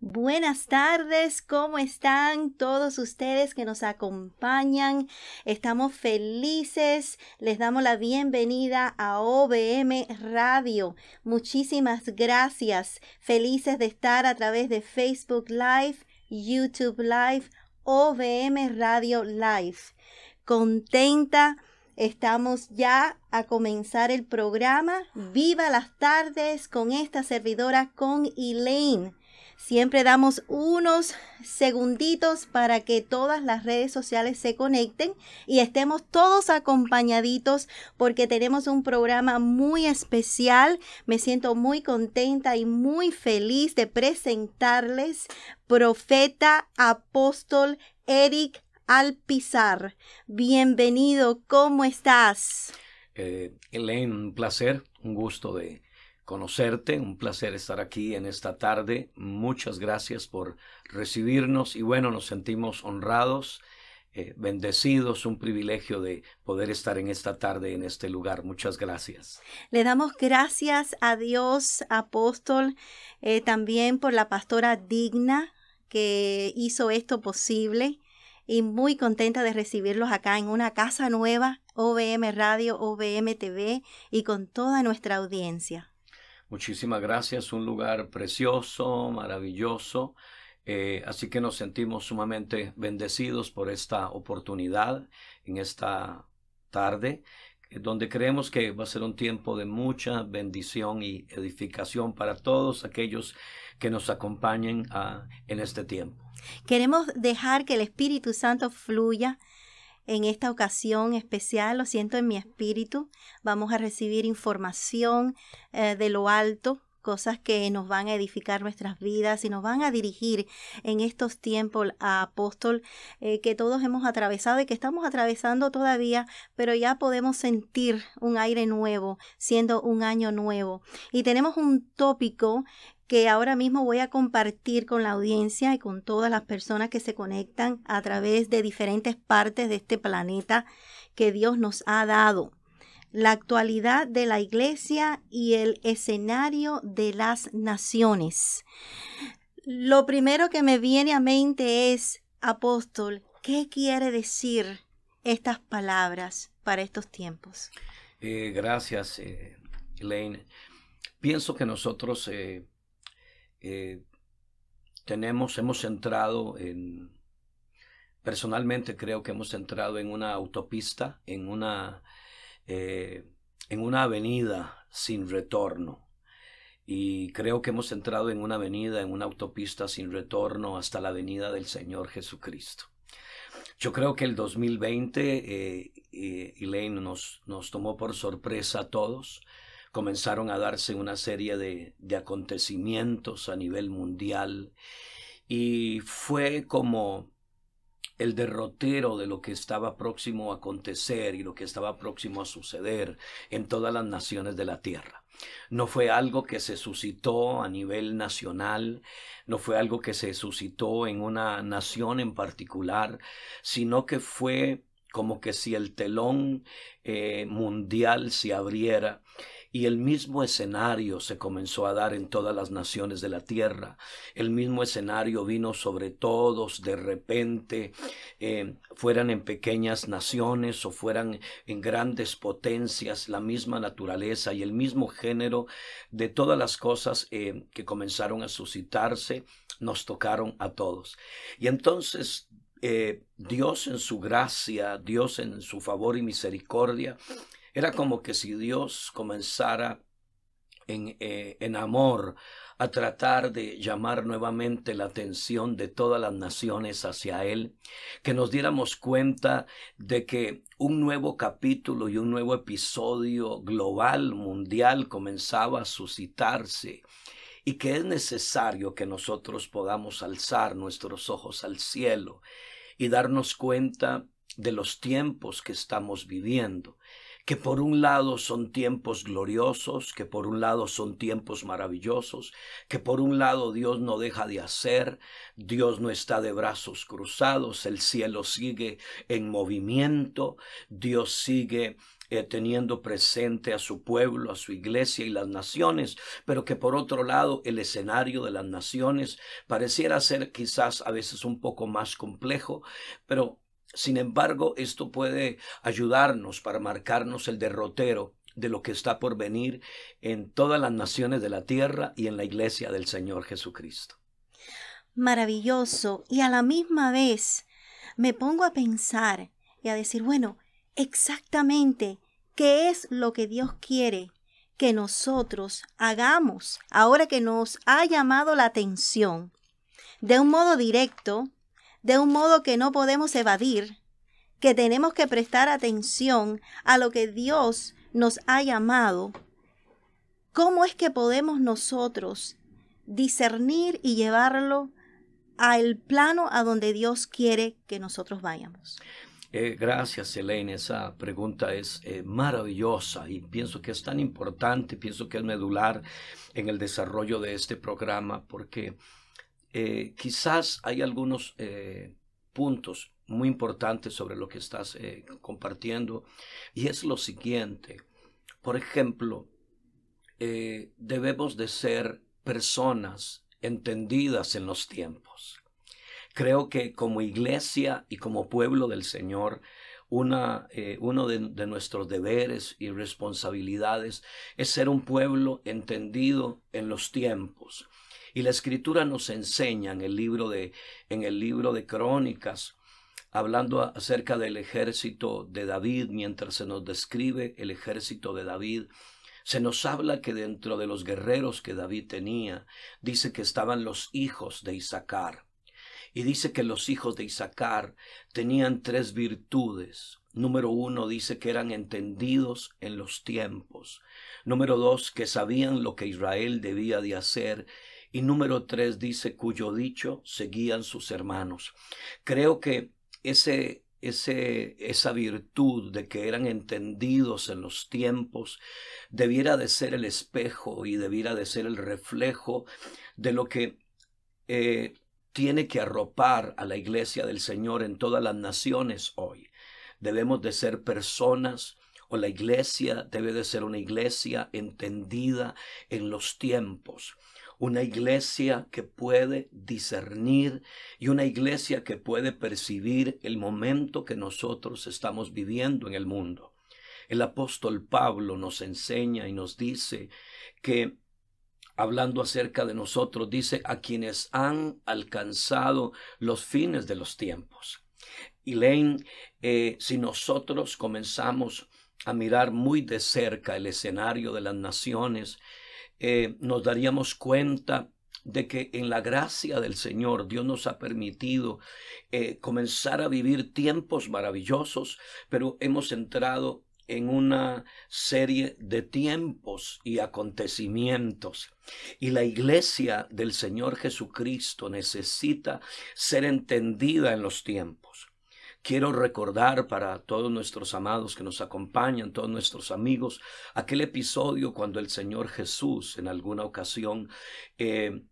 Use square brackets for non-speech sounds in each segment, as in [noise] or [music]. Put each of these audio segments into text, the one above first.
Buenas tardes, ¿cómo están todos ustedes que nos acompañan? Estamos felices, les damos la bienvenida a OBM Radio. Muchísimas gracias, felices de estar a través de Facebook Live, YouTube Live, OBM Radio Live. Contenta, estamos ya a comenzar el programa. Viva las tardes con esta servidora, con Elaine Siempre damos unos segunditos para que todas las redes sociales se conecten y estemos todos acompañaditos porque tenemos un programa muy especial. Me siento muy contenta y muy feliz de presentarles profeta apóstol Eric Alpizar. Bienvenido, ¿cómo estás? Eh, Elaine, un placer, un gusto de conocerte, un placer estar aquí en esta tarde. Muchas gracias por recibirnos y bueno, nos sentimos honrados, eh, bendecidos, un privilegio de poder estar en esta tarde en este lugar. Muchas gracias. Le damos gracias a Dios, apóstol, eh, también por la pastora digna que hizo esto posible y muy contenta de recibirlos acá en una casa nueva, OBM Radio, OBM TV y con toda nuestra audiencia. Muchísimas gracias, un lugar precioso, maravilloso. Eh, así que nos sentimos sumamente bendecidos por esta oportunidad en esta tarde, eh, donde creemos que va a ser un tiempo de mucha bendición y edificación para todos aquellos que nos acompañen ah, en este tiempo. Queremos dejar que el Espíritu Santo fluya en esta ocasión especial, lo siento en mi espíritu, vamos a recibir información eh, de lo alto, cosas que nos van a edificar nuestras vidas y nos van a dirigir en estos tiempos a ah, apóstol eh, que todos hemos atravesado y que estamos atravesando todavía, pero ya podemos sentir un aire nuevo, siendo un año nuevo. Y tenemos un tópico que ahora mismo voy a compartir con la audiencia y con todas las personas que se conectan a través de diferentes partes de este planeta que Dios nos ha dado la actualidad de la Iglesia y el escenario de las naciones. Lo primero que me viene a mente es, apóstol, ¿qué quiere decir estas palabras para estos tiempos? Eh, gracias, eh, Pienso que nosotros eh, eh, tenemos, hemos entrado en, personalmente creo que hemos entrado en una autopista, en una eh, en una avenida sin retorno. Y creo que hemos entrado en una avenida, en una autopista sin retorno hasta la avenida del Señor Jesucristo. Yo creo que el 2020, y eh, eh nos, nos tomó por sorpresa a todos. Comenzaron a darse una serie de, de acontecimientos a nivel mundial y fue como el derrotero de lo que estaba próximo a acontecer y lo que estaba próximo a suceder en todas las naciones de la tierra. No fue algo que se suscitó a nivel nacional, no fue algo que se suscitó en una nación en particular, sino que fue como que si el telón eh, mundial se abriera y el mismo escenario se comenzó a dar en todas las naciones de la tierra. El mismo escenario vino sobre todos de repente, eh, fueran en pequeñas naciones o fueran en grandes potencias, la misma naturaleza y el mismo género de todas las cosas eh, que comenzaron a suscitarse nos tocaron a todos. Y entonces eh, Dios en su gracia, Dios en su favor y misericordia, era como que si Dios comenzara eh, en, amor a tratar de llamar nuevamente la atención de todas las naciones hacia Él, que nos diéramos cuenta de que un nuevo capítulo y un nuevo episodio global, mundial, comenzaba a suscitarse y que es necesario que nosotros podamos alzar nuestros ojos al cielo y darnos cuenta de los tiempos que estamos viviendo que por un lado son tiempos gloriosos, que por un lado son tiempos maravillosos, que por un lado Dios no deja de hacer, Dios no está de brazos cruzados, el cielo sigue en movimiento, Dios sigue eh, teniendo presente a su pueblo, a su iglesia y las naciones, pero que por otro lado el escenario de las naciones pareciera ser quizás a veces un poco más complejo, pero sin embargo, esto puede ayudarnos para marcarnos el derrotero de lo que está por venir en todas las naciones de la tierra y en la iglesia del Señor Jesucristo. Maravilloso. Y a la misma vez me pongo a pensar y a decir, bueno, exactamente, ¿qué es lo que Dios quiere que nosotros hagamos ahora que nos ha llamado la atención? De un modo directo, de un modo que no podemos evadir, que tenemos que prestar atención a lo que Dios nos ha llamado, ¿cómo es que podemos nosotros discernir y llevarlo al plano a donde Dios quiere que nosotros vayamos? Eh, gracias, Elaine. Esa pregunta es eh, maravillosa y pienso que es tan importante, pienso que es medular en el desarrollo de este programa porque eh, quizás hay algunos eh, puntos muy importantes sobre lo que estás eh, compartiendo y es lo siguiente. Por ejemplo, debemos de ser personas entendidas en los tiempos. Creo que como iglesia y como pueblo del Señor, una, uno de, nuestros deberes y responsabilidades es ser un pueblo entendido en los tiempos. Y la escritura nos enseña en el libro de, en el libro de Crónicas, hablando acerca del ejército de David, mientras se nos describe el ejército de David, se nos habla que dentro de los guerreros que David tenía, dice que estaban los hijos de Isaacar. Y dice que los hijos de Isaacar tenían tres virtudes. Número uno, dice que eran entendidos en los tiempos. Número dos, que sabían lo que Israel debía de hacer. Y número tres dice, cuyo dicho seguían sus hermanos. Creo que ese, ese, esa virtud de que eran entendidos en los tiempos debiera de ser el espejo y debiera de ser el reflejo de lo que eh, tiene que arropar a la iglesia del Señor en todas las naciones hoy. Debemos de ser personas o la iglesia debe de ser una iglesia entendida en los tiempos una iglesia que puede discernir y una iglesia que puede percibir el momento que nosotros estamos viviendo en el mundo. El apóstol Pablo nos enseña y nos dice que hablando acerca de nosotros, dice a quienes han alcanzado los fines de los tiempos. Y leen, eh, si nosotros comenzamos a mirar muy de cerca el escenario de las naciones, eh, nos daríamos cuenta de que en la gracia del Señor Dios nos ha permitido eh, comenzar a vivir tiempos maravillosos, pero hemos entrado en una serie de tiempos y acontecimientos. Y la iglesia del Señor Jesucristo necesita ser entendida en los tiempos. Quiero recordar para todos nuestros amados que nos acompañan, todos nuestros amigos, aquel episodio cuando el Señor Jesús en alguna ocasión eh,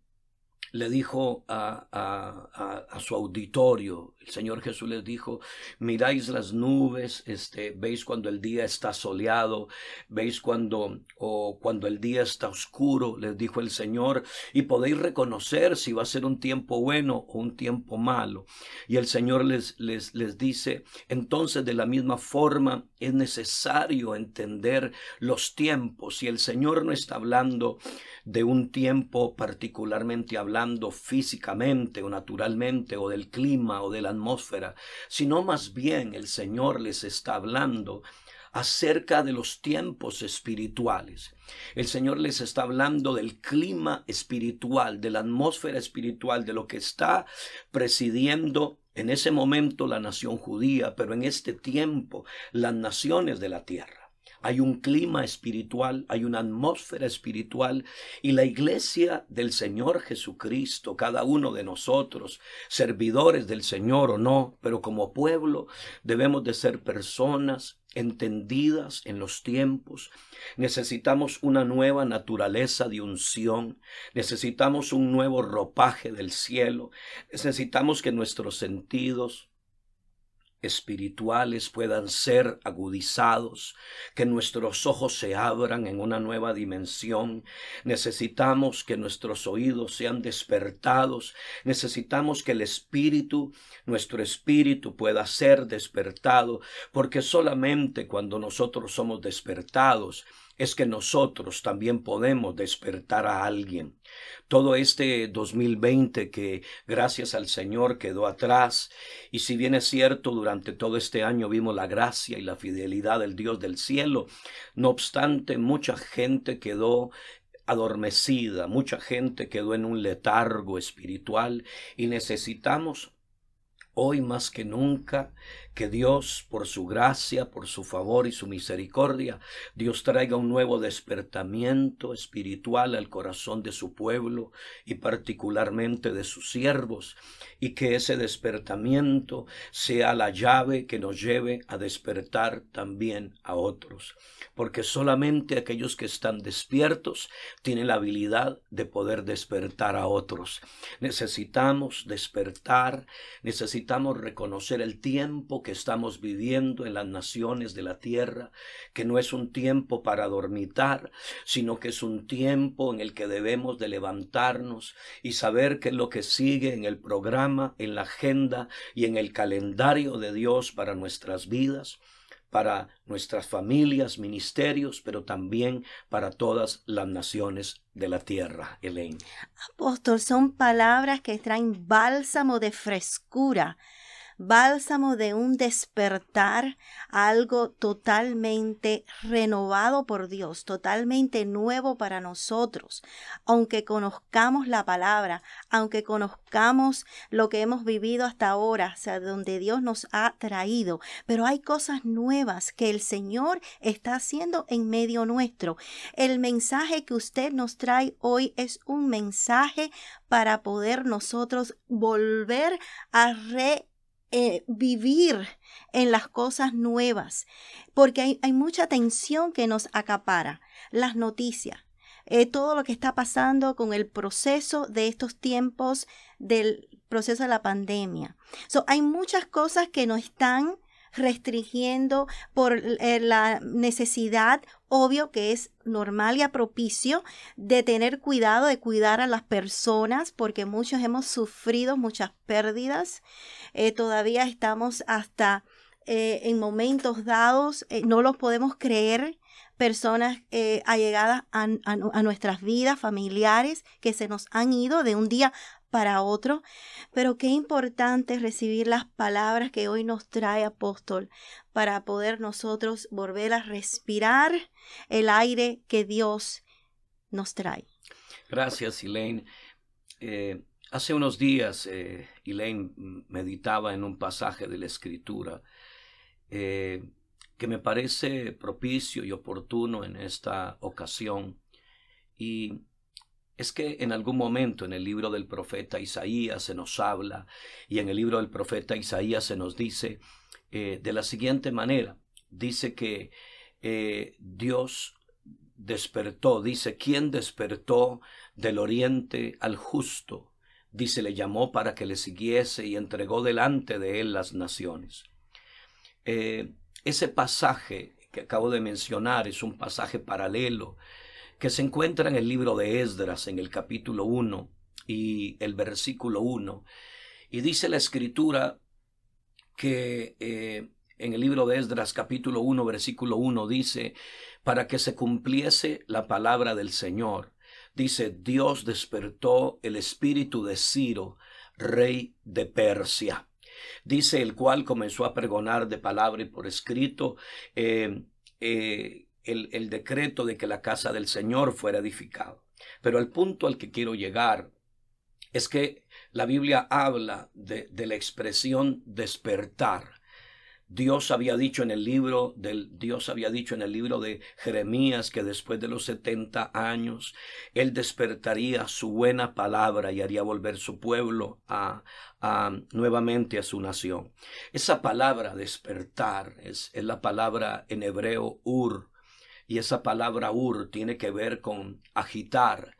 le dijo a, su auditorio, el Señor Jesús les dijo, miráis las nubes, este, veis cuando el día está soleado, veis cuando o cuando el día está oscuro, les dijo el Señor, y podéis reconocer si va a ser un tiempo bueno o un tiempo malo. Y el Señor les, les, les dice, entonces de la misma forma es necesario entender los tiempos. Y el Señor no está hablando de un tiempo particularmente hablando físicamente o naturalmente o del clima o de la atmósfera, sino más bien el Señor les está hablando acerca de los tiempos espirituales. El Señor les está hablando del clima espiritual, de la atmósfera espiritual, de lo que está presidiendo en ese momento la nación judía, pero en este tiempo las naciones de la tierra hay un clima espiritual, hay una atmósfera espiritual y la iglesia del Señor Jesucristo, cada uno de nosotros, servidores del Señor o no, pero como pueblo debemos de ser personas entendidas en los tiempos. Necesitamos una nueva naturaleza de unción. Necesitamos un nuevo ropaje del cielo. Necesitamos que nuestros sentidos espirituales puedan ser agudizados, que nuestros ojos se abran en una nueva dimensión. Necesitamos que nuestros oídos sean despertados. Necesitamos que el espíritu, nuestro espíritu pueda ser despertado, porque solamente cuando nosotros somos despertados, es que nosotros también podemos despertar a alguien. Todo este 2020 que gracias al Señor quedó atrás, y si bien es cierto, durante todo este año vimos la gracia y la fidelidad del Dios del cielo, no obstante, mucha gente quedó adormecida, mucha gente quedó en un letargo espiritual y necesitamos hoy más que nunca que Dios, por su gracia, por su favor y su misericordia, Dios traiga un nuevo despertamiento espiritual al corazón de su pueblo y particularmente de sus siervos, y que ese despertamiento sea la llave que nos lleve a despertar también a otros, porque solamente aquellos que están despiertos tienen la habilidad de poder despertar a otros. Necesitamos despertar, necesitamos reconocer el tiempo que estamos viviendo en las naciones de la tierra, que no es un tiempo para dormitar, sino que es un tiempo en el que debemos de levantarnos y saber qué es lo que sigue en el programa, en la agenda y en el calendario de Dios para nuestras vidas para nuestras familias, ministerios, pero también para todas las naciones de la tierra, Elaine. Apóstol, son palabras que traen bálsamo de frescura bálsamo de un despertar, algo totalmente renovado por Dios, totalmente nuevo para nosotros. Aunque conozcamos la palabra, aunque conozcamos lo que hemos vivido hasta ahora, o sea, donde Dios nos ha traído, pero hay cosas nuevas que el Señor está haciendo en medio nuestro. El mensaje que usted nos trae hoy es un mensaje para poder nosotros volver a re eh, vivir en las cosas nuevas, porque hay, mucha tensión que nos acapara, las noticias, eh, todo lo que está pasando con el proceso de estos tiempos del proceso de la pandemia. So, hay muchas cosas que nos están restringiendo por eh, la necesidad obvio que es normal y propicio de tener cuidado, de cuidar a las personas, porque muchos hemos sufrido muchas pérdidas, eh, todavía estamos hasta eh, en momentos dados, eh, no los podemos creer, personas allegadas a, a nuestras vidas, familiares, que se nos han ido de un día para otro, pero qué importante es recibir las palabras que hoy nos trae apóstol para poder nosotros volver a respirar el aire que Dios nos trae. Gracias, Elaine. Eh, hace unos días, eh, Elaine meditaba en un pasaje de la Escritura eh, que me parece propicio y oportuno en esta ocasión. Y es que en algún momento en el libro del profeta Isaías se nos habla y en el libro del profeta Isaías se nos dice eh, de la siguiente manera. Dice que eh, Dios despertó, dice, ¿quién despertó del oriente al justo? Dice, le llamó para que le siguiese y entregó delante de él las naciones. Eh, ese pasaje que acabo de mencionar es un pasaje paralelo que se encuentra en el libro de Esdras, en el capítulo 1 y el versículo 1. Y dice la escritura que eh, en el libro de Esdras, capítulo 1, versículo 1, dice, para que se cumpliese la palabra del Señor. Dice, Dios despertó el espíritu de Ciro, rey de Persia. Dice, el cual comenzó a pregonar de palabra y por escrito, eh, eh, el, decreto de que la casa del Señor fuera edificada. Pero el punto al que quiero llegar es que la Biblia habla de, la expresión despertar. Dios había dicho en el libro del Dios había dicho en el libro de Jeremías que después de los setenta años él despertaría su buena palabra y haría volver su pueblo a, nuevamente a su nación. Esa palabra despertar es, es la palabra en hebreo ur y esa palabra ur tiene que ver con agitar.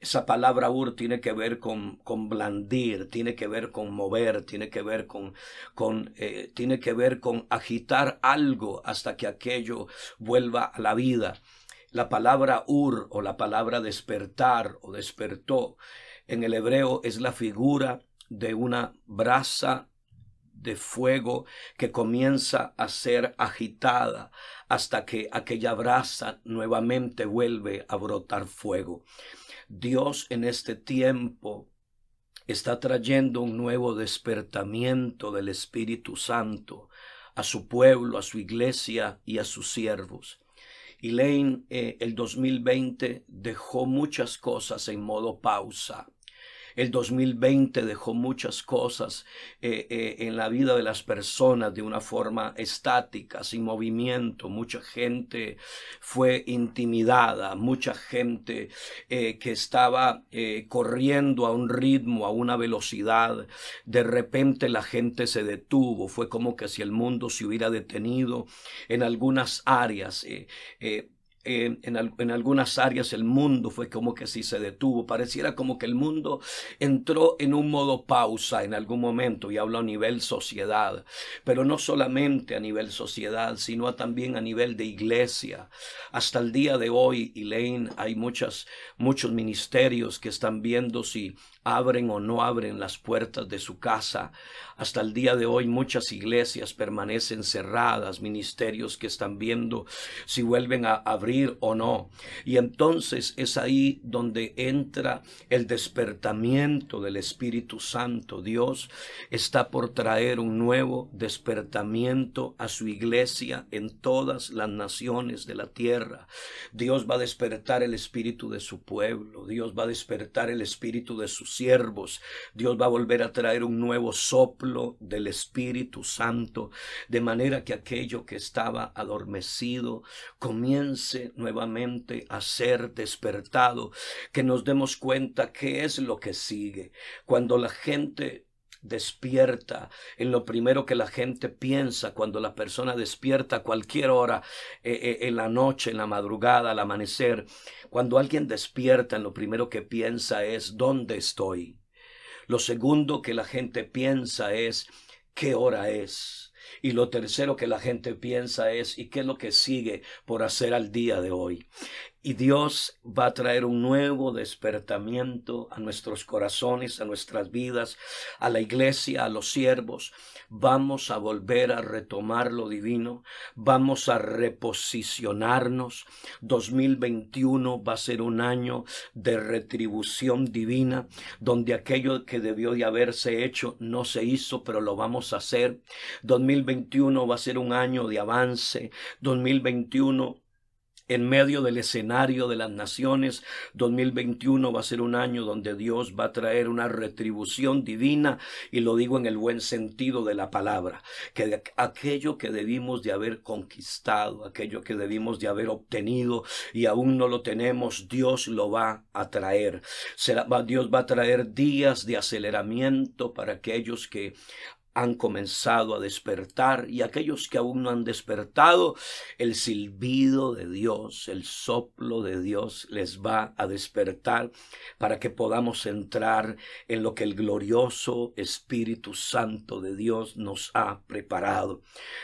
Esa palabra ur tiene que ver con, con blandir, tiene que ver con mover, tiene que ver con, con eh, tiene que ver con agitar algo hasta que aquello vuelva a la vida. La palabra ur o la palabra despertar o despertó en el hebreo es la figura de una brasa de fuego que comienza a ser agitada hasta que aquella brasa nuevamente vuelve a brotar fuego. Dios en este tiempo está trayendo un nuevo despertamiento del Espíritu Santo a su pueblo, a su iglesia y a sus siervos. y en eh, el 2020 dejó muchas cosas en modo pausa el 2020 dejó muchas cosas eh, eh, en la vida de las personas de una forma estática, sin movimiento. Mucha gente fue intimidada, mucha gente eh, que estaba corriendo a un ritmo, a una velocidad. De repente la gente se detuvo. Fue como que si el mundo se hubiera detenido en algunas áreas en, algunas áreas el mundo fue como que si se detuvo, pareciera como que el mundo entró en un modo pausa en algún momento, y hablo a nivel sociedad, pero no solamente a nivel sociedad, sino también a nivel de iglesia. Hasta el día de hoy, Elaine, hay muchas, muchos ministerios que están viendo si abren o no abren las puertas de su casa. Hasta el día de hoy muchas iglesias permanecen cerradas, ministerios que están viendo si vuelven a abrir o no. Y entonces es ahí donde entra el despertamiento del Espíritu Santo. Dios está por traer un nuevo despertamiento a su iglesia en todas las naciones de la tierra. Dios va a despertar el espíritu de su pueblo. Dios va a despertar el espíritu de sus siervos. Dios va a volver a traer un nuevo soplo del Espíritu Santo, de manera que aquello que estaba adormecido comience nuevamente a ser despertado, que nos demos cuenta qué es lo que sigue. Cuando la gente despierta, en lo primero que la gente piensa cuando la persona despierta a cualquier hora, eh, eh, en la noche, en la madrugada, al amanecer, cuando alguien despierta, lo primero que piensa es, ¿dónde estoy? Lo segundo que la gente piensa es, ¿qué hora es? Y lo tercero que la gente piensa es, ¿y qué es lo que sigue por hacer al día de hoy? Y Dios va a traer un nuevo despertamiento a nuestros corazones, a nuestras vidas, a la iglesia, a los siervos. Vamos a volver a retomar lo divino. Vamos a reposicionarnos. 2021 va a ser un año de retribución divina, donde aquello que debió de haberse hecho no se hizo, pero lo vamos a hacer. 2021 va a ser un año de avance. 2021 en medio del escenario de las naciones. 2021 va a ser un año donde Dios va a traer una retribución divina y lo digo en el buen sentido de la palabra, que aquello que debimos de haber conquistado, aquello que debimos de haber obtenido y aún no lo tenemos, Dios lo va a traer. Dios va a traer días de aceleramiento para aquellos que han comenzado a despertar y aquellos que aún no han despertado, el silbido de Dios, el soplo de Dios les va a despertar para que podamos entrar en lo que el glorioso Espíritu Santo de Dios nos ha preparado.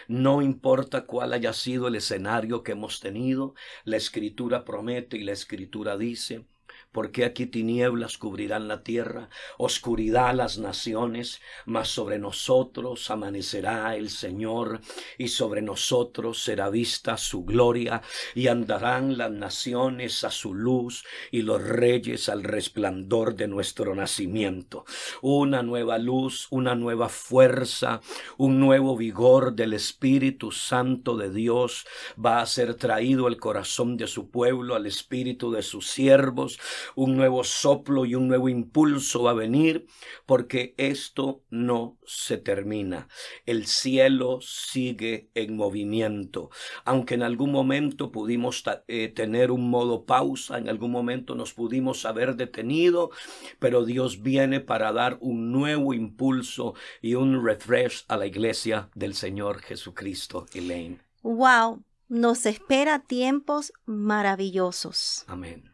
No importa cuál haya sido el escenario que hemos tenido, la escritura promete y la escritura dice porque aquí tinieblas cubrirán la tierra, oscuridad las naciones, mas sobre nosotros amanecerá el Señor, y sobre nosotros será vista su gloria, y andarán las naciones a su luz, y los reyes al resplandor de nuestro nacimiento. Una nueva luz, una nueva fuerza, un nuevo vigor del Espíritu Santo de Dios va a ser traído el corazón de su pueblo, al espíritu de sus siervos, un nuevo soplo y un nuevo impulso va a venir, porque esto no se termina. El cielo sigue en movimiento. Aunque en algún momento pudimos eh, tener un modo pausa, en algún momento nos pudimos haber detenido, pero Dios viene para dar un nuevo impulso y un refresh a la iglesia del Señor Jesucristo, Elaine. Wow, nos espera tiempos maravillosos. Amén.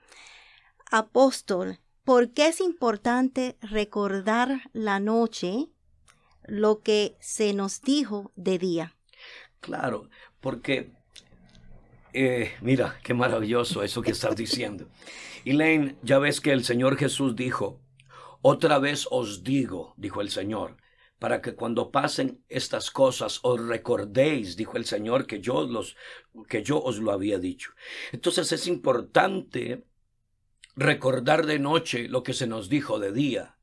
Apóstol, ¿por qué es importante recordar la noche lo que se nos dijo de día? Claro, porque eh, mira, qué maravilloso eso que estás diciendo. [laughs] Elaine, ya ves que el Señor Jesús dijo, otra vez os digo, dijo el Señor, para que cuando pasen estas cosas os recordéis, dijo el Señor, que yo, los, que yo os lo había dicho. Entonces es importante recordar de noche lo que se nos dijo de día.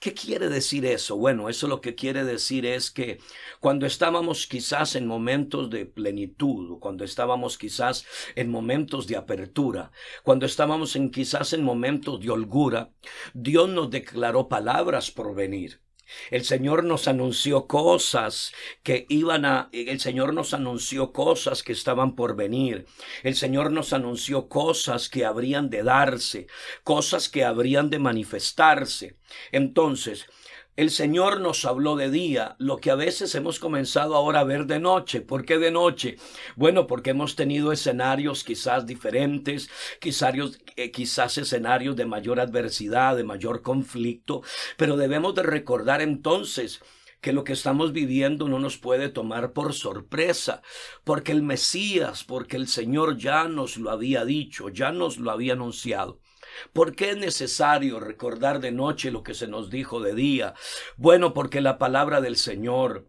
¿Qué quiere decir eso? Bueno, eso lo que quiere decir es que cuando estábamos quizás en momentos de plenitud, cuando estábamos quizás en momentos de apertura, cuando estábamos en quizás en momentos de holgura, Dios nos declaró palabras por venir. El Señor nos anunció cosas que iban a, el Señor nos anunció cosas que estaban por venir. El Señor nos anunció cosas que habrían de darse, cosas que habrían de manifestarse. Entonces, el Señor nos habló de día, lo que a veces hemos comenzado ahora a ver de noche. ¿Por qué de noche? Bueno, porque hemos tenido escenarios quizás diferentes, quizás, eh, quizás escenarios de mayor adversidad, de mayor conflicto, pero debemos de recordar entonces que lo que estamos viviendo no nos puede tomar por sorpresa, porque el Mesías, porque el Señor ya nos lo había dicho, ya nos lo había anunciado. ¿Por qué es necesario recordar de noche lo que se nos dijo de día? Bueno, porque la palabra del Señor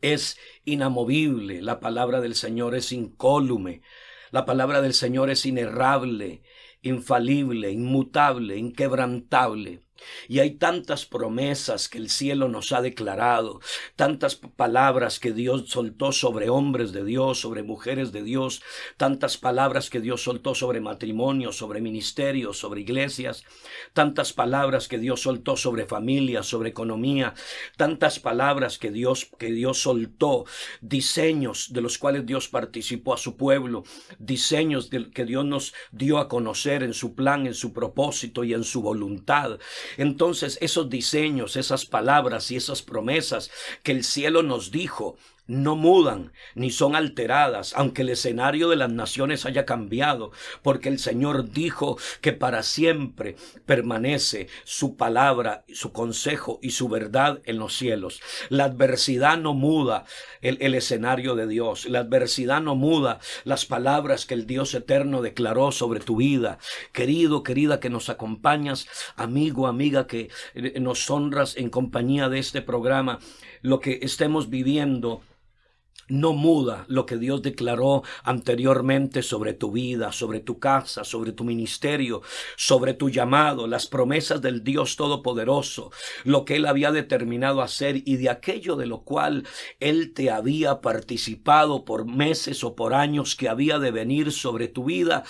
es inamovible, la palabra del Señor es incólume, la palabra del Señor es inerrable, infalible, inmutable, inquebrantable. Y hay tantas promesas que el cielo nos ha declarado, tantas palabras que Dios soltó sobre hombres de Dios, sobre mujeres de Dios, tantas palabras que Dios soltó sobre matrimonio, sobre ministerios, sobre iglesias, tantas palabras que Dios soltó sobre familia, sobre economía, tantas palabras que Dios que Dios soltó, diseños de los cuales Dios participó a su pueblo, diseños que Dios nos dio a conocer en su plan, en su propósito y en su voluntad. Entonces esos diseños, esas palabras y esas promesas que el cielo nos dijo no mudan ni son alteradas, aunque el escenario de las naciones haya cambiado, porque el Señor dijo que para siempre permanece su palabra, su consejo y su verdad en los cielos. La adversidad no muda el, escenario de Dios, la adversidad no muda las palabras que el Dios eterno declaró sobre tu vida. Querido, querida que nos acompañas, amigo, amiga que eh, nos honras en compañía de este programa, lo que estemos viviendo, no muda lo que Dios declaró anteriormente sobre tu vida, sobre tu casa, sobre tu ministerio, sobre tu llamado, las promesas del Dios Todopoderoso, lo que Él había determinado hacer y de aquello de lo cual Él te había participado por meses o por años que había de venir sobre tu vida.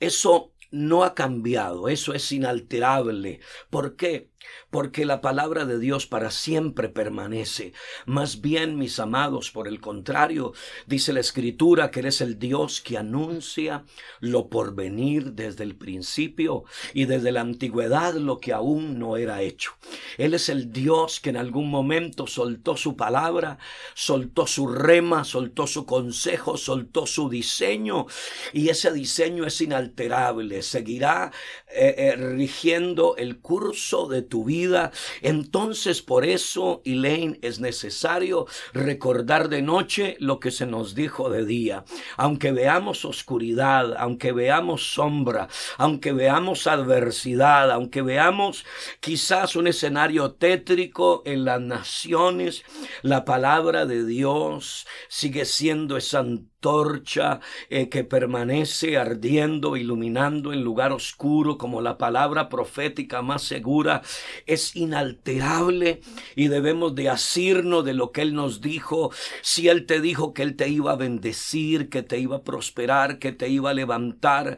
Eso no ha cambiado, eso es inalterable. ¿Por qué? porque la palabra de Dios para siempre permanece. Más bien, mis amados, por el contrario, dice la Escritura que eres el Dios que anuncia lo por venir desde el principio y desde la antigüedad lo que aún no era hecho. Él es el Dios que en algún momento soltó su palabra, soltó su rema, soltó su consejo, soltó su diseño y ese diseño es inalterable, seguirá eh, eh, rigiendo el curso de tu vida. Entonces por eso, Elaine, es necesario recordar de noche lo que se nos dijo de día. Aunque veamos oscuridad, aunque veamos sombra, aunque veamos adversidad, aunque veamos quizás un escenario tétrico en las naciones, la palabra de Dios sigue siendo esa torcha eh, que permanece ardiendo, iluminando en lugar oscuro como la palabra profética más segura, es inalterable y debemos de asirnos de lo que Él nos dijo. Si Él te dijo que Él te iba a bendecir, que te iba a prosperar, que te iba a levantar,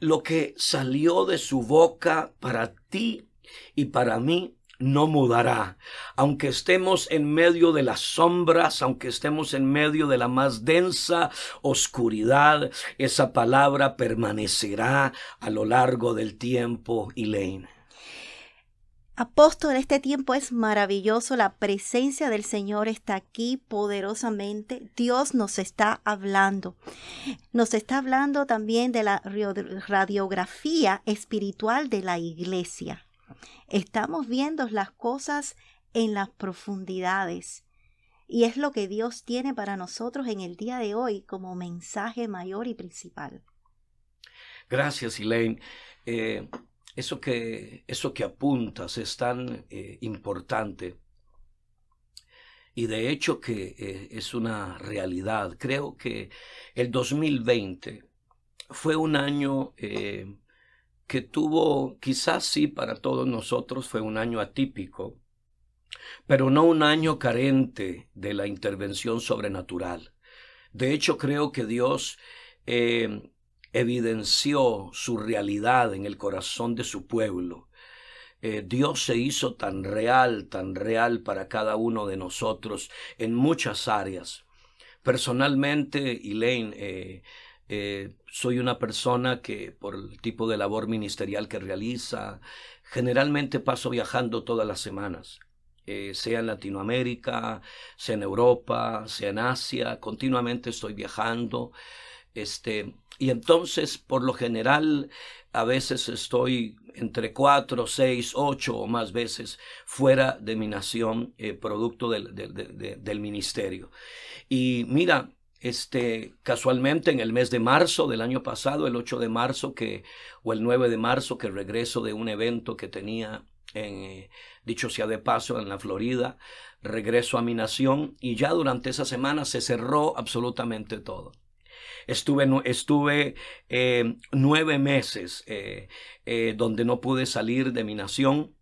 lo que salió de su boca para ti y para mí no mudará. Aunque estemos en medio de las sombras, aunque estemos en medio de la más densa oscuridad, esa palabra permanecerá a lo largo del tiempo, Elaine. Apóstol, este tiempo es maravilloso, la presencia del Señor está aquí poderosamente, Dios nos está hablando. Nos está hablando también de la radiografía espiritual de la iglesia. Estamos viendo las cosas en las profundidades. Y es lo que Dios tiene para nosotros en el día de hoy como mensaje mayor y principal. Gracias, Elaine. Eh, eso, que, eso que apuntas es tan eh, importante. Y de hecho que eh, es una realidad. Creo que el 2020 fue un año eh, que tuvo, quizás sí para todos nosotros fue un año atípico, pero no un año carente de la intervención sobrenatural. De hecho, creo que Dios eh, evidenció su realidad en el corazón de su pueblo. Eh, Dios se hizo tan real, tan real para cada uno de nosotros en muchas áreas. Personalmente, Elaine, eh, eh, soy una persona que por el tipo de labor ministerial que realiza, generalmente paso viajando todas las semanas, eh, sea en Latinoamérica, sea en Europa, sea en Asia, continuamente estoy viajando. Este, y entonces, por lo general, a veces estoy entre cuatro, seis, ocho o más veces fuera de mi nación, eh, producto del ministerio. Y mira, este, casualmente en el mes de marzo del año pasado, el 8 de marzo que, o el 9 de marzo, que regreso de un evento que tenía, en, eh, dicho sea de paso, en la Florida, regreso a mi nación y ya durante esa semana se cerró absolutamente todo. Estuve, estuve eh, nueve meses eh, donde no pude salir de mi nación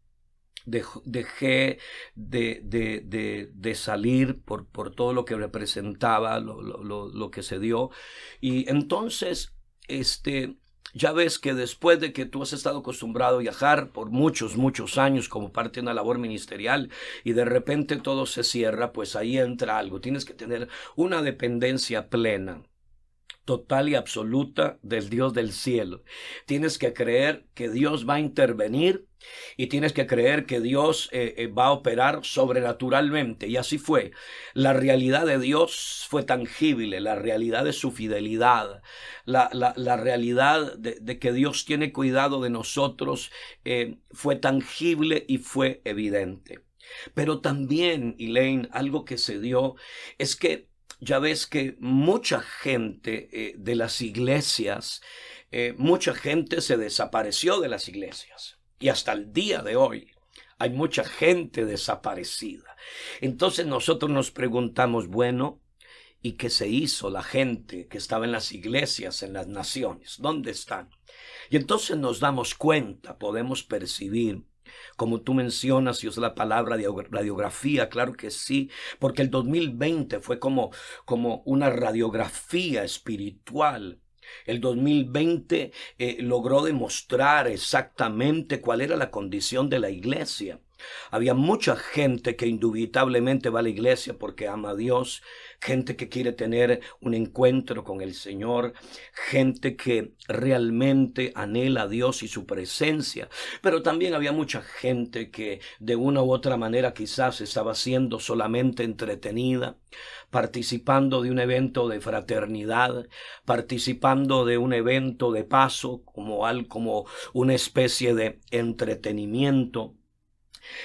dejé de, salir por, todo lo que representaba, lo, que se dio. Y entonces, este, ya ves que después de que tú has estado acostumbrado a viajar por muchos, muchos años como parte de una labor ministerial y de repente todo se cierra, pues ahí entra algo. Tienes que tener una dependencia plena total y absoluta del Dios del cielo. Tienes que creer que Dios va a intervenir y tienes que creer que Dios eh, eh, va a operar sobrenaturalmente. Y así fue. La realidad de Dios fue tangible, la realidad de su fidelidad, la, realidad de, que Dios tiene cuidado de nosotros eh, fue tangible y fue evidente. Pero también, Elaine, algo que se dio es que ya ves que mucha gente eh, de las iglesias, eh, mucha gente se desapareció de las iglesias. Y hasta el día de hoy hay mucha gente desaparecida. Entonces nosotros nos preguntamos, bueno, ¿y qué se hizo la gente que estaba en las iglesias, en las naciones? ¿Dónde están? Y entonces nos damos cuenta, podemos percibir como tú mencionas, y usa la palabra radiografía, claro que sí, porque el 2020 fue como, como una radiografía espiritual. El 2020 eh, logró demostrar exactamente cuál era la condición de la iglesia. Había mucha gente que indubitablemente va a la iglesia porque ama a Dios, gente que quiere tener un encuentro con el Señor, gente que realmente anhela a Dios y su presencia, pero también había mucha gente que de una u otra manera quizás estaba siendo solamente entretenida, participando de un evento de fraternidad, participando de un evento de paso como, como una especie de entretenimiento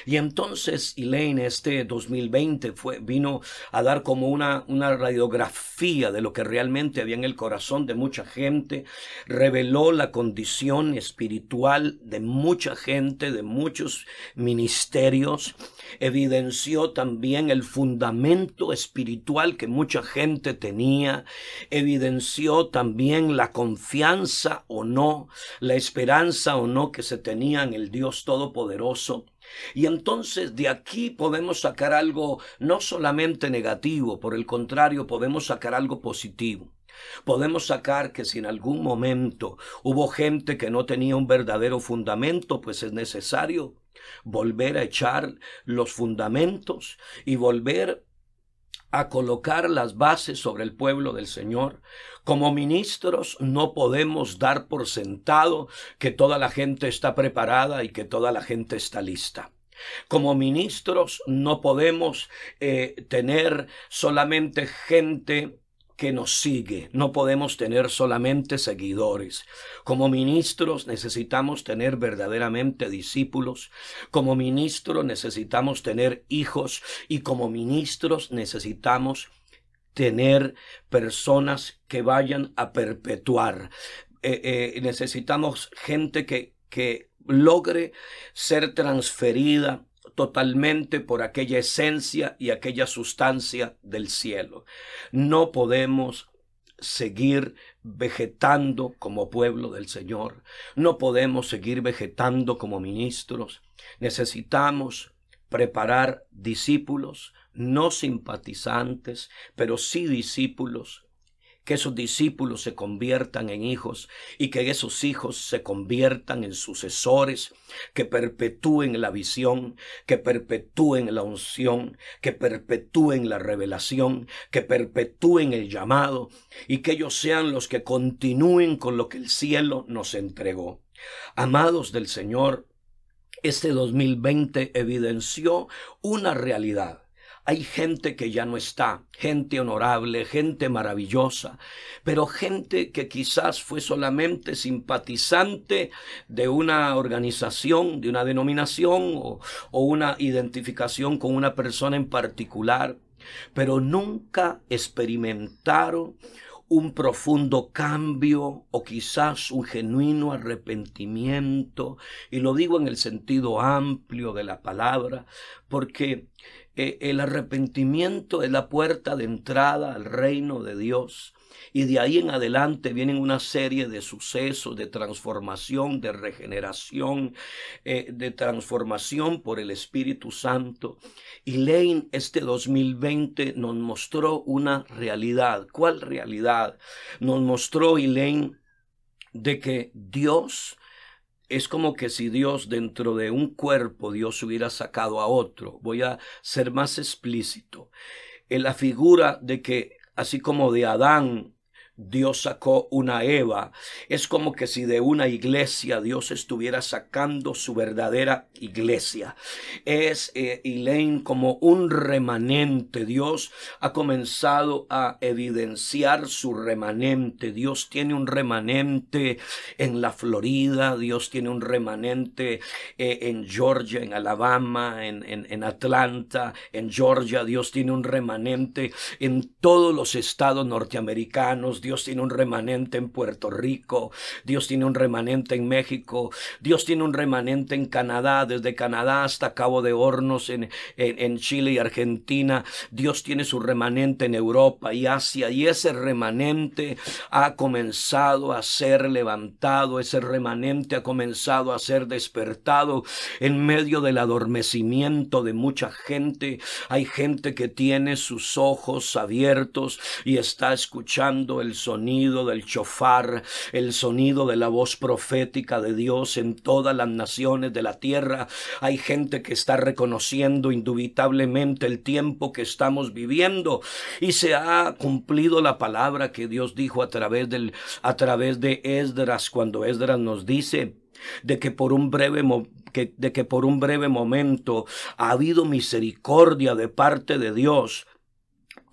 y entonces en este 2020 fue, vino a dar como una, una radiografía de lo que realmente había en el corazón de mucha gente, reveló la condición espiritual de mucha gente, de muchos ministerios, evidenció también el fundamento espiritual que mucha gente tenía, evidenció también la confianza o no, la esperanza o no que se tenía en el Dios Todopoderoso y entonces de aquí podemos sacar algo no solamente negativo, por el contrario, podemos sacar algo positivo. Podemos sacar que si en algún momento hubo gente que no tenía un verdadero fundamento, pues es necesario volver a echar los fundamentos y volver a colocar las bases sobre el pueblo del Señor. Como ministros no podemos dar por sentado que toda la gente está preparada y que toda la gente está lista. Como ministros no podemos eh, tener solamente gente que nos sigue. No podemos tener solamente seguidores. Como ministros necesitamos tener verdaderamente discípulos. Como ministros necesitamos tener hijos. Y como ministros necesitamos tener personas que vayan a perpetuar. Eh, eh, necesitamos gente que, que logre ser transferida totalmente por aquella esencia y aquella sustancia del cielo. No podemos seguir vegetando como pueblo del Señor. No podemos seguir vegetando como ministros. Necesitamos preparar discípulos, no simpatizantes, pero sí discípulos que esos discípulos se conviertan en hijos y que esos hijos se conviertan en sucesores, que perpetúen la visión, que perpetúen la unción, que perpetúen la revelación, que perpetúen el llamado y que ellos sean los que continúen con lo que el cielo nos entregó. Amados del Señor, este 2020 evidenció una realidad hay gente que ya no está, gente honorable, gente maravillosa, pero gente que quizás fue solamente simpatizante de una organización, de una denominación o, o una identificación con una persona en particular, pero nunca experimentaron un profundo cambio o quizás un genuino arrepentimiento, y lo digo en el sentido amplio de la palabra, porque el arrepentimiento es la puerta de entrada al reino de Dios. Y de ahí en adelante vienen una serie de sucesos, de transformación, de regeneración, eh, de transformación por el Espíritu Santo. Y Lane este 2020 nos mostró una realidad. ¿Cuál realidad? Nos mostró Elaine de que Dios es como que si Dios dentro de un cuerpo, Dios hubiera sacado a otro. Voy a ser más explícito. En la figura de que, así como de Adán Dios sacó una Eva. Es como que si de una iglesia Dios estuviera sacando su verdadera iglesia. Es eh, Elaine como un remanente. Dios ha comenzado a evidenciar su remanente. Dios tiene un remanente en la Florida. Dios tiene un remanente eh, en Georgia, en Alabama, en, en Atlanta, en Georgia. Dios tiene un remanente en todos los estados norteamericanos. Dios tiene un remanente en Puerto Rico, Dios tiene un remanente en México, Dios tiene un remanente en Canadá, desde Canadá hasta Cabo de Hornos en, Chile y Argentina, Dios tiene su remanente en Europa y Asia y ese remanente ha comenzado a ser levantado, ese remanente ha comenzado a ser despertado en medio del adormecimiento de mucha gente. Hay gente que tiene sus ojos abiertos y está escuchando el sonido del chofar, el sonido de la voz profética de Dios en todas las naciones de la tierra. Hay gente que está reconociendo indubitablemente el tiempo que estamos viviendo y se ha cumplido la palabra que Dios dijo a través del a través de Esdras cuando Esdras nos dice de que por un breve de que por un breve momento ha habido misericordia de parte de Dios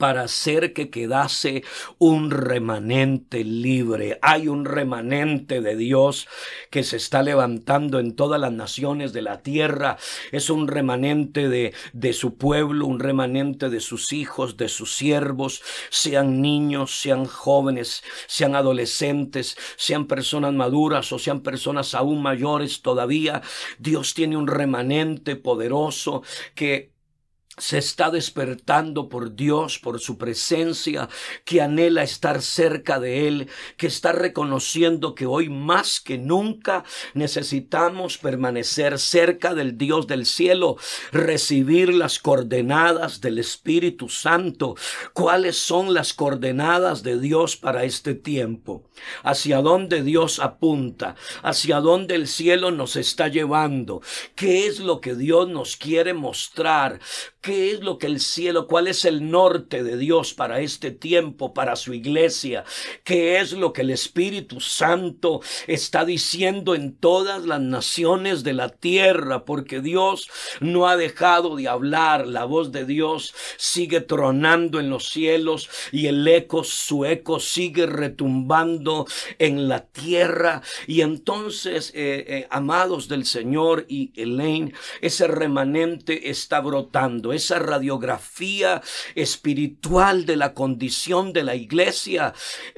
para hacer que quedase un remanente libre. Hay un remanente de Dios que se está levantando en todas las naciones de la tierra. Es un remanente de, de su pueblo, un remanente de sus hijos, de sus siervos, sean niños, sean jóvenes, sean adolescentes, sean personas maduras o sean personas aún mayores todavía. Dios tiene un remanente poderoso que se está despertando por Dios, por su presencia, que anhela estar cerca de Él, que está reconociendo que hoy más que nunca necesitamos permanecer cerca del Dios del cielo, recibir las coordenadas del Espíritu Santo. ¿Cuáles son las coordenadas de Dios para este tiempo? ¿Hacia dónde Dios apunta? ¿Hacia dónde el cielo nos está llevando? ¿Qué es lo que Dios nos quiere mostrar? ¿Qué es lo que el cielo, cuál es el norte de Dios para este tiempo, para su iglesia? ¿Qué es lo que el Espíritu Santo está diciendo en todas las naciones de la tierra? Porque Dios no ha dejado de hablar, la voz de Dios sigue tronando en los cielos y el eco, su eco sigue retumbando en la tierra. Y entonces, eh, eh, amados del Señor y Elaine, ese remanente está brotando esa radiografía espiritual de la condición de la iglesia.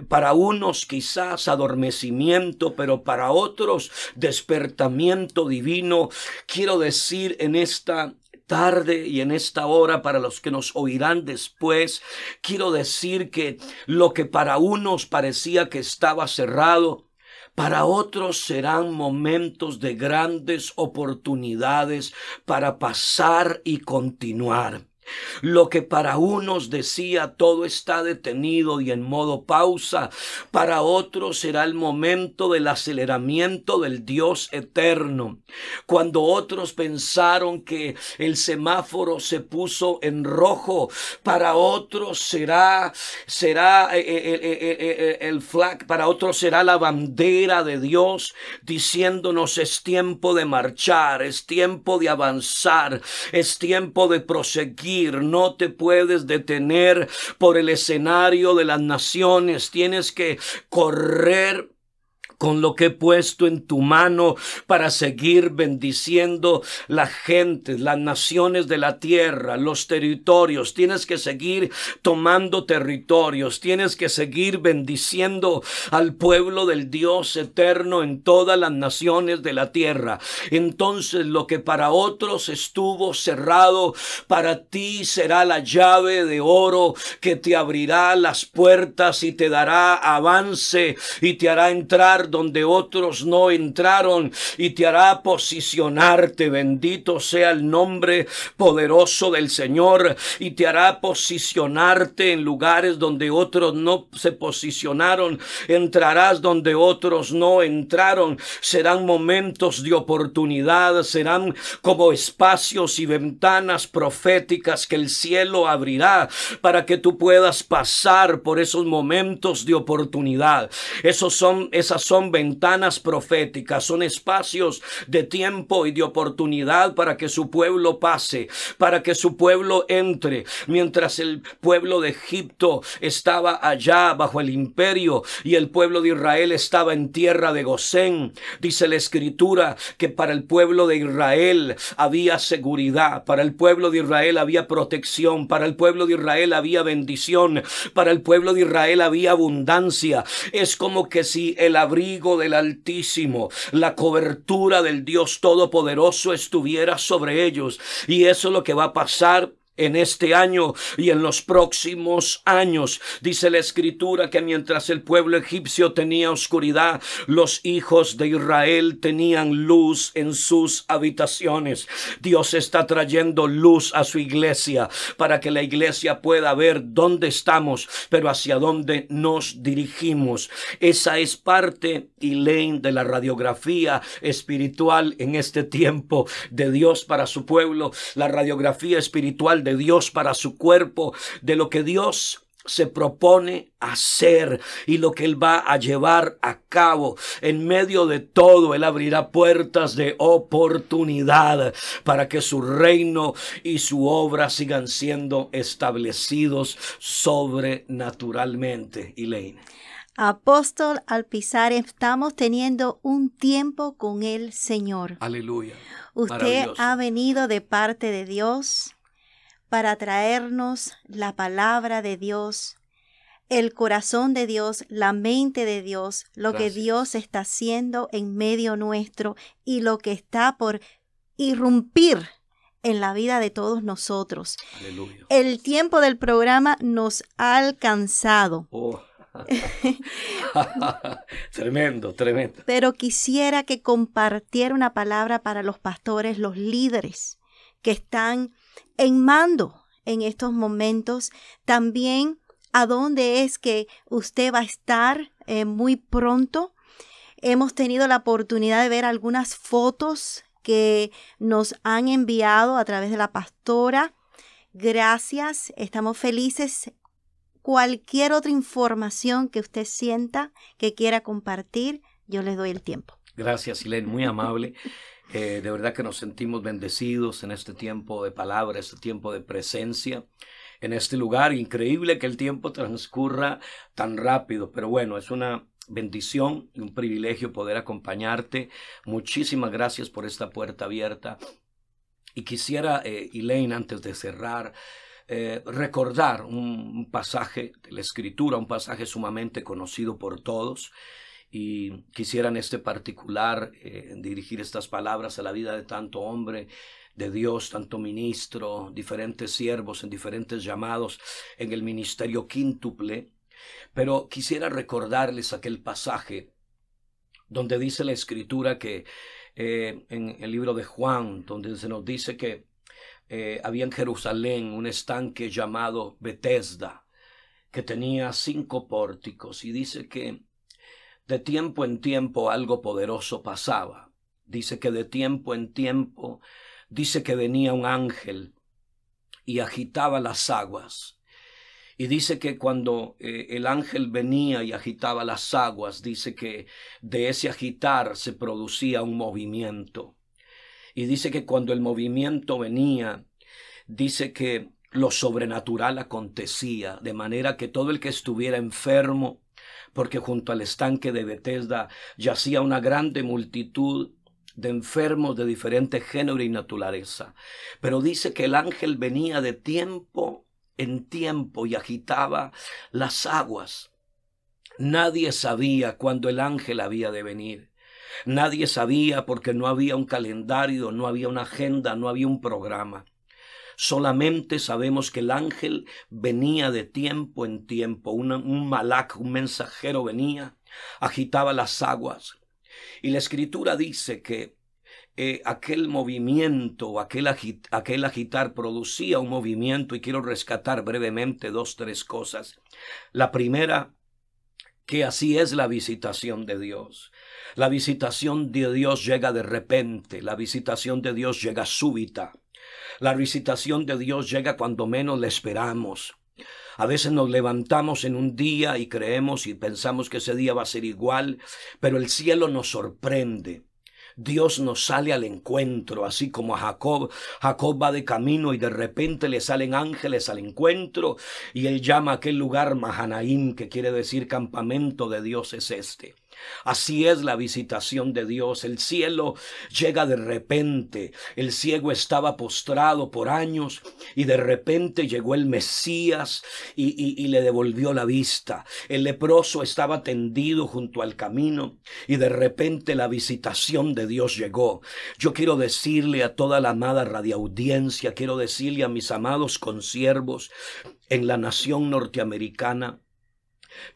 Para unos quizás adormecimiento, pero para otros despertamiento divino. Quiero decir en esta tarde y en esta hora para los que nos oirán después, quiero decir que lo que para unos parecía que estaba cerrado, para otros serán momentos de grandes oportunidades para pasar y continuar. Lo que para unos decía todo está detenido y en modo pausa, para otros será el momento del aceleramiento del Dios eterno. Cuando otros pensaron que el semáforo se puso en rojo, para otros será será eh, eh, eh, el flag, para otros será la bandera de Dios diciéndonos es tiempo de marchar, es tiempo de avanzar, es tiempo de proseguir no te puedes detener por el escenario de las naciones, tienes que correr con lo que he puesto en tu mano para seguir bendiciendo las gentes, las naciones de la tierra, los territorios. Tienes que seguir tomando territorios, tienes que seguir bendiciendo al pueblo del Dios eterno en todas las naciones de la tierra. Entonces lo que para otros estuvo cerrado, para ti será la llave de oro que te abrirá las puertas y te dará avance y te hará entrar donde otros no entraron y te hará posicionarte. Bendito sea el nombre poderoso del Señor y te hará posicionarte en lugares donde otros no se posicionaron. Entrarás donde otros no entraron. Serán momentos de oportunidad, serán como espacios y ventanas proféticas que el cielo abrirá para que tú puedas pasar por esos momentos de oportunidad. Esos son, esas son son ventanas proféticas, son espacios de tiempo y de oportunidad para que su pueblo pase, para que su pueblo entre. Mientras el pueblo de Egipto estaba allá bajo el imperio y el pueblo de Israel estaba en tierra de Gosén, dice la escritura que para el pueblo de Israel había seguridad, para el pueblo de Israel había protección, para el pueblo de Israel había bendición, para el pueblo de Israel había abundancia. Es como que si el del Altísimo, la cobertura del Dios Todopoderoso estuviera sobre ellos. Y eso es lo que va a pasar en este año y en los próximos años. Dice la escritura que mientras el pueblo egipcio tenía oscuridad, los hijos de Israel tenían luz en sus habitaciones. Dios está trayendo luz a su iglesia para que la iglesia pueda ver dónde estamos, pero hacia dónde nos dirigimos. Esa es parte y ley de la radiografía espiritual en este tiempo de Dios para su pueblo. La radiografía espiritual de Dios para su cuerpo, de lo que Dios se propone hacer y lo que Él va a llevar a cabo. En medio de todo, Él abrirá puertas de oportunidad para que su reino y su obra sigan siendo establecidos sobrenaturalmente. Apóstol, al pisar estamos teniendo un tiempo con el Señor. Aleluya. Usted ha venido de parte de Dios para traernos la palabra de Dios, el corazón de Dios, la mente de Dios, lo que Dios está haciendo en medio nuestro y lo que está por irrumpir en la vida de todos nosotros. El tiempo del programa nos ha alcanzado. Oh. [laughs] [laughs] tremendo, tremendo. Pero quisiera que compartiera una palabra para los pastores, los líderes que están en mando en estos momentos, también a dónde es que usted va a estar eh, muy pronto. Hemos tenido la oportunidad de ver algunas fotos que nos han enviado a través de la pastora. Gracias, estamos felices. Cualquier otra información que usted sienta que quiera compartir, yo les doy el tiempo. Gracias, Silén, muy amable. [laughs] Eh, de verdad que nos sentimos bendecidos en este tiempo de palabra, este tiempo de presencia en este lugar. Increíble que el tiempo transcurra tan rápido, pero bueno, es una bendición y un privilegio poder acompañarte. Muchísimas gracias por esta puerta abierta. Y quisiera, eh, Elaine, antes de cerrar, eh, recordar un pasaje de la Escritura, un pasaje sumamente conocido por todos y quisiera en este particular eh, dirigir estas palabras a la vida de tanto hombre de Dios, tanto ministro, diferentes siervos en diferentes llamados en el ministerio quíntuple, pero quisiera recordarles aquel pasaje donde dice la escritura que eh, en el libro de Juan, donde se nos dice que eh, había en Jerusalén un estanque llamado Bethesda, que tenía cinco pórticos, y dice que de tiempo en tiempo algo poderoso pasaba. Dice que de tiempo en tiempo, dice que venía un ángel y agitaba las aguas. Y dice que cuando eh, el ángel venía y agitaba las aguas, dice que de ese agitar se producía un movimiento. Y dice que cuando el movimiento venía, dice que lo sobrenatural acontecía, de manera que todo el que estuviera enfermo, porque junto al estanque de Bethesda yacía una grande multitud de enfermos de diferente género y naturaleza. Pero dice que el ángel venía de tiempo en tiempo y agitaba las aguas. Nadie sabía cuándo el ángel había de venir. Nadie sabía porque no había un calendario, no había una agenda, no había un programa. Solamente sabemos que el ángel venía de tiempo en tiempo, un malac, un mensajero venía, agitaba las aguas. Y la escritura dice que eh, aquel movimiento, aquel agitar producía un movimiento y quiero rescatar brevemente dos, tres cosas. La primera, que así es la visitación de Dios. La visitación de Dios llega de repente, la visitación de Dios llega súbita. La visitación de Dios llega cuando menos le esperamos. A veces nos levantamos en un día y creemos y pensamos que ese día va a ser igual, pero el cielo nos sorprende. Dios nos sale al encuentro, así como a Jacob. Jacob va de camino y de repente le salen ángeles al encuentro y él llama a aquel lugar Mahanaim, que quiere decir campamento de Dios es este. Así es la visitación de Dios. El cielo llega de repente. El ciego estaba postrado por años y de repente llegó el Mesías y, le devolvió la vista. El leproso estaba tendido junto al camino y de repente la visitación de Dios llegó. Yo quiero decirle a toda la amada radioaudiencia, quiero decirle a mis amados consiervos en la nación norteamericana,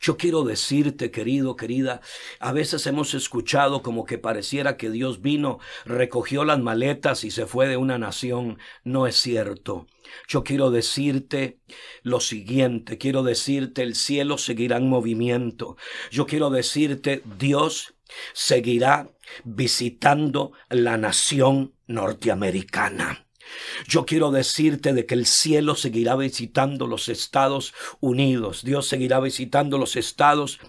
yo quiero decirte, querido, querida, a veces hemos escuchado como que pareciera que Dios vino, recogió las maletas y se fue de una nación. No es cierto. Yo quiero decirte lo siguiente, quiero decirte el cielo seguirá en movimiento. Yo quiero decirte Dios seguirá visitando la nación norteamericana. Yo quiero decirte de que el cielo seguirá visitando los Estados Unidos. Dios seguirá visitando los estados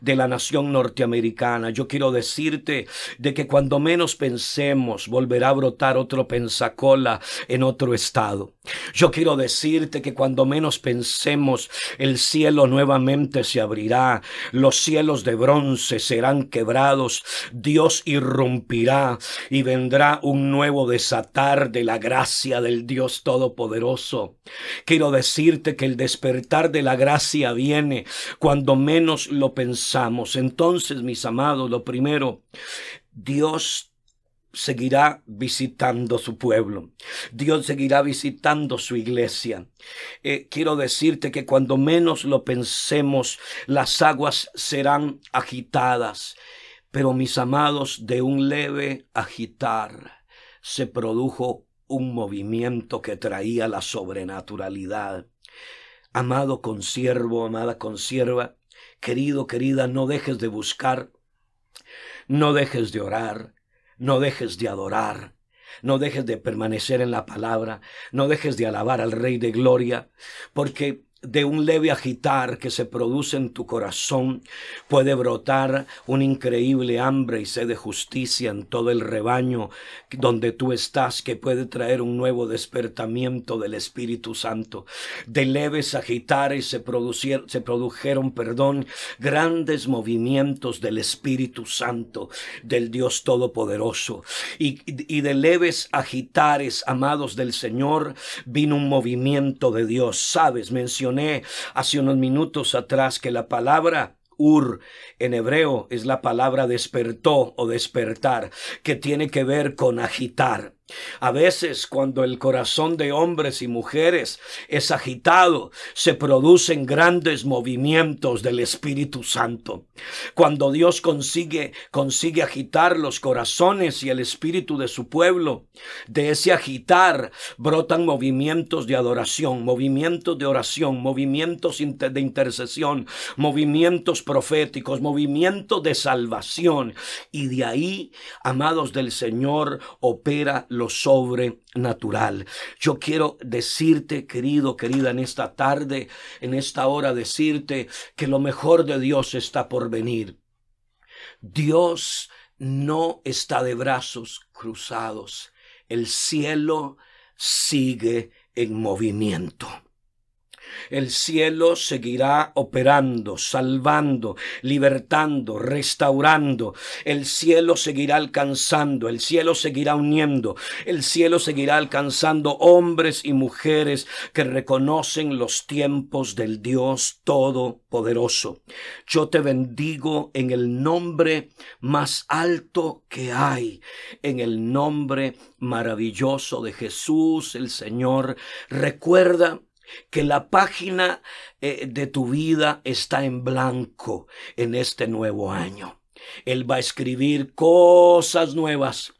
de la nación norteamericana. Yo quiero decirte de que cuando menos pensemos, volverá a brotar otro pensacola en otro estado. Yo quiero decirte que cuando menos pensemos, el cielo nuevamente se abrirá, los cielos de bronce serán quebrados, Dios irrumpirá y vendrá un nuevo desatar de la gracia del Dios Todopoderoso. Quiero decirte que el despertar de la gracia viene cuando menos lo pensamos. Entonces, mis amados, lo primero, Dios seguirá visitando su pueblo. Dios seguirá visitando su iglesia. Eh, quiero decirte que cuando menos lo pensemos, las aguas serán agitadas. Pero mis amados, de un leve agitar se produjo un movimiento que traía la sobrenaturalidad. Amado consiervo, amada consierva, querido, querida, no dejes de buscar, no dejes de orar, no dejes de adorar, no dejes de permanecer en la palabra, no dejes de alabar al Rey de Gloria, porque de un leve agitar que se produce en tu corazón puede brotar una increíble hambre y sed de justicia en todo el rebaño donde tú estás que puede traer un nuevo despertamiento del Espíritu Santo. De leves agitares se, produjeron, perdón, grandes movimientos del Espíritu Santo, del Dios Todopoderoso. Y, y de leves agitares, amados del Señor, vino un movimiento de Dios. Sabes, mencioné hace unos minutos atrás que la palabra Ur en hebreo es la palabra despertó o despertar, que tiene que ver con agitar. A veces cuando el corazón de hombres y mujeres es agitado, se producen grandes movimientos del Espíritu Santo. Cuando Dios consigue consigue agitar los corazones y el espíritu de su pueblo, de ese agitar brotan movimientos de adoración, movimientos de oración, movimientos de intercesión, movimientos proféticos, movimientos de salvación y de ahí, amados del Señor, opera lo sobrenatural. Yo quiero decirte, querido, querida, en esta tarde, en esta hora, decirte que lo mejor de Dios está por venir. Dios no está de brazos cruzados. El cielo sigue en movimiento. El cielo seguirá operando, salvando, libertando, restaurando. El cielo seguirá alcanzando, el cielo seguirá uniendo, el cielo seguirá alcanzando hombres y mujeres que reconocen los tiempos del Dios Todopoderoso. Yo te bendigo en el nombre más alto que hay, en el nombre maravilloso de Jesús el Señor. Recuerda que la página eh, de tu vida está en blanco en este nuevo año. Él va a escribir cosas nuevas.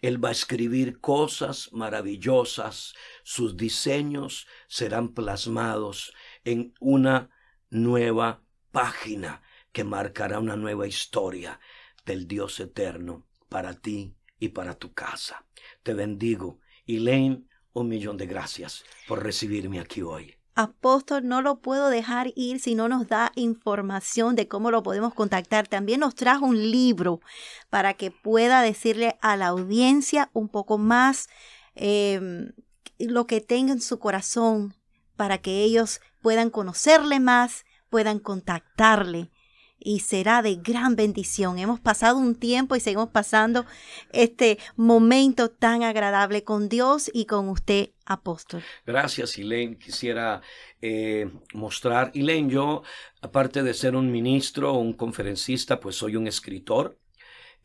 Él va a escribir cosas maravillosas. Sus diseños serán plasmados en una nueva página que marcará una nueva historia del Dios eterno para ti y para tu casa. Te bendigo. Elaine un millón de gracias por recibirme aquí hoy. Apóstol, no lo puedo dejar ir si no nos da información de cómo lo podemos contactar. También nos trajo un libro para que pueda decirle a la audiencia un poco más em, lo que tenga en su corazón para que ellos puedan conocerle más, puedan contactarle y será de gran bendición. Hemos pasado un tiempo y seguimos pasando este momento tan agradable con Dios y con usted, apóstol. Gracias, Ilén. Quisiera eh, mostrar, Ilén, yo, aparte de ser un ministro, un conferencista, pues soy un escritor.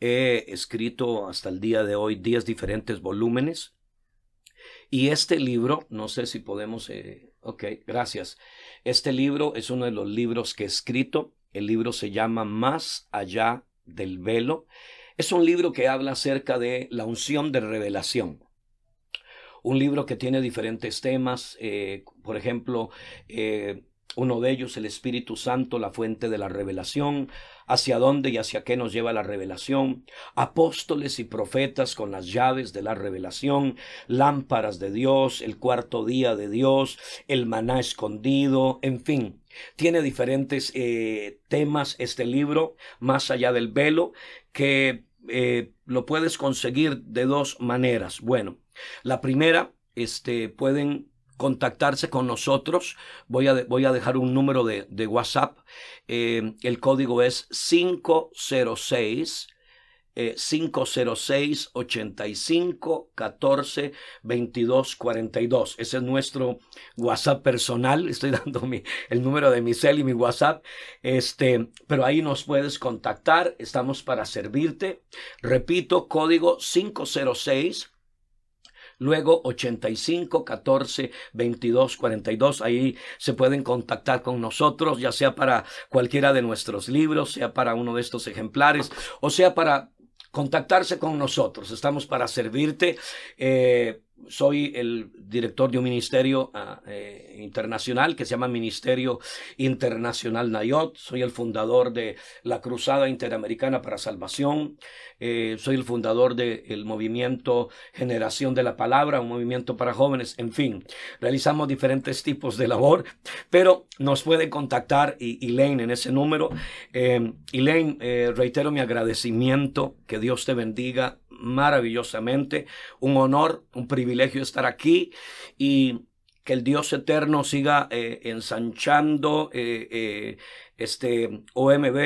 He escrito hasta el día de hoy 10 diferentes volúmenes. Y este libro, no sé si podemos... Eh, ok, gracias. Este libro es uno de los libros que he escrito el libro se llama Más allá del velo. Es un libro que habla acerca de la unción de revelación. Un libro que tiene diferentes temas, eh, por ejemplo, eh, uno de ellos, el Espíritu Santo, la fuente de la revelación, hacia dónde y hacia qué nos lleva la revelación, apóstoles y profetas con las llaves de la revelación, lámparas de Dios, el cuarto día de Dios, el maná escondido, en fin, tiene diferentes eh, temas este libro, Más allá del velo, que eh, lo puedes conseguir de dos maneras. Bueno, la primera, este, pueden contactarse con nosotros. Voy a, dejar un número de, WhatsApp. Eh, el código es 506 506 85 14 22 42 Ese es nuestro WhatsApp personal. [laughs] Estoy dando el número de mi cel y mi WhatsApp. Este, pero ahí nos puedes contactar. Estamos para servirte. Repito, código 506 luego 85 14 22 42. Ahí se pueden contactar con nosotros, ya sea para cualquiera de nuestros libros, sea para uno de estos ejemplares, o sea para contactarse con nosotros. Estamos para servirte. Eh, soy el director de un ministerio ah, eh, internacional que se llama Ministerio Internacional Nayot. Soy el fundador de la Cruzada Interamericana para Salvación. Eh, soy el fundador del movimiento Generación de la Palabra, un movimiento para jóvenes. En fin, realizamos diferentes tipos de labor, pero nos puede contactar Elaine en ese número. Eh, Elaine, reitero mi agradecimiento. Que Dios te bendiga maravillosamente. Un honor, un privilegio estar aquí y que el Dios eterno siga eh, ensanchando eh, eh, este OMB,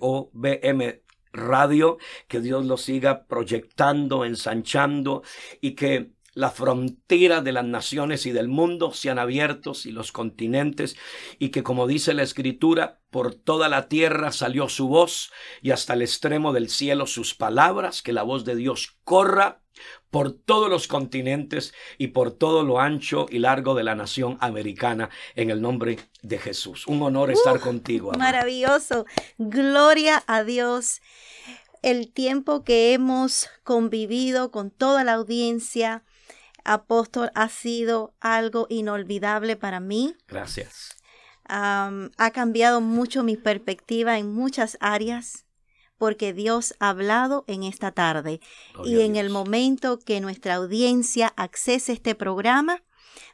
OBM Radio, que Dios lo siga proyectando, ensanchando y que la frontera de las naciones y del mundo se han abiertos y los continentes y que como dice la escritura, por toda la tierra salió su voz y hasta el extremo del cielo sus palabras, que la voz de Dios corra por todos los continentes y por todo lo ancho y largo de la nación americana, en el nombre de Jesús. Un honor estar contigo. Maravilloso. Gloria a Dios. El tiempo que hemos convivido con toda la audiencia Apóstol, ha sido algo inolvidable para mí. Gracias. ha cambiado mucho mi perspectiva en muchas áreas porque Dios ha hablado en esta tarde. y en el momento que nuestra audiencia accese este programa,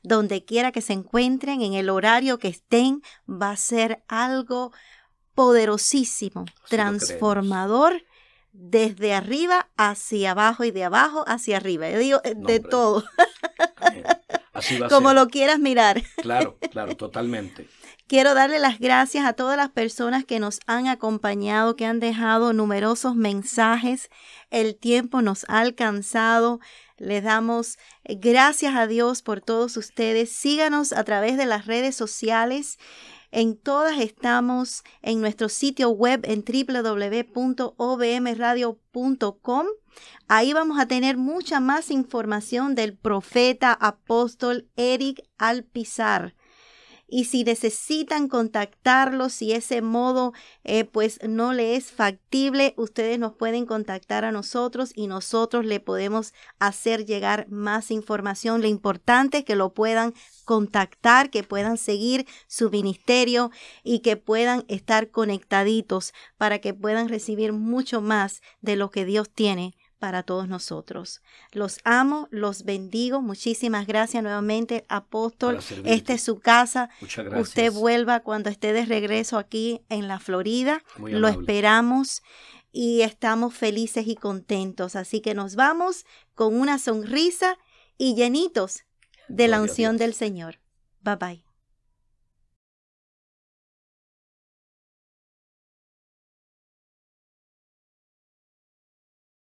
donde quiera que se encuentren, en el horario que estén, va a ser algo poderosísimo, transformador desde arriba hacia abajo y de abajo hacia arriba. Yo digo, eh, de todo. [laughs] Así Como lo quieras mirar. Claro, [laughs] claro, totalmente. Quiero darle las gracias a todas las personas que nos han acompañado, que han dejado numerosos mensajes. El tiempo nos ha alcanzado. Les damos eh, gracias a Dios por todos ustedes. Síganos a través de las redes sociales. En todas estamos en nuestro sitio web en www.obmradio.com. Ahí vamos a tener mucha más información del profeta apóstol Eric Alpizar y si necesitan contactarlo, si ese modo eh, pues no le es factible, ustedes nos pueden contactar a nosotros y nosotros le podemos hacer llegar más información. Lo importante es que lo puedan contactar, que puedan seguir su ministerio y que puedan estar conectaditos para que puedan recibir mucho más de lo que Dios tiene para todos nosotros. Los amo, los bendigo. Muchísimas gracias nuevamente, apóstol. Esta es su casa. Usted vuelva cuando esté de regreso aquí en la Florida. Lo esperamos y estamos felices y contentos. Así que nos vamos con una sonrisa y llenitos de la unción del Señor. Bye bye.